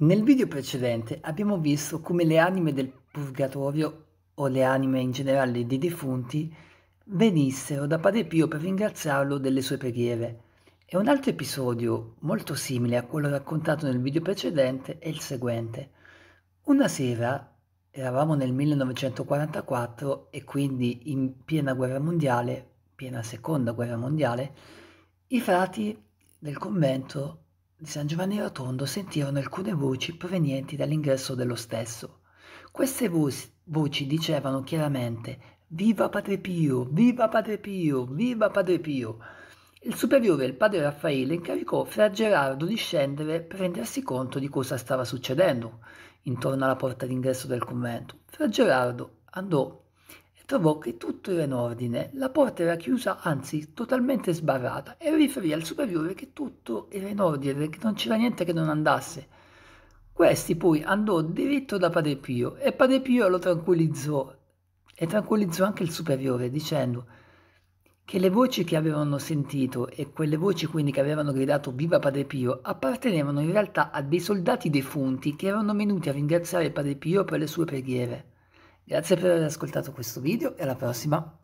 Nel video precedente abbiamo visto come le anime del purgatorio o le anime in generale dei defunti venissero da Padre Pio per ringraziarlo delle sue preghiere. E un altro episodio molto simile a quello raccontato nel video precedente è il seguente. Una sera, eravamo nel 1944 e quindi in piena guerra mondiale, piena seconda guerra mondiale, i frati del convento di San Giovanni Rotondo sentirono alcune voci provenienti dall'ingresso dello stesso. Queste voci, dicevano chiaramente Viva Padre Pio! Viva Padre Pio! Viva Padre Pio! Il superiore, il padre Raffaele, incaricò fra Gerardo di scendere per rendersi conto di cosa stava succedendo intorno alla porta d'ingresso del convento. Fra Gerardo andò trovò che tutto era in ordine, la porta era chiusa, anzi totalmente sbarrata, e riferì al superiore che tutto era in ordine, che non c'era niente che non andasse. Questi poi andò diritto da Padre Pio e Padre Pio lo tranquillizzò e tranquillizzò anche il superiore dicendo che le voci che avevano sentito e quelle voci quindi che avevano gridato viva Padre Pio appartenevano in realtà a dei soldati defunti che erano venuti a ringraziare Padre Pio per le sue preghiere. Grazie per aver ascoltato questo video e alla prossima!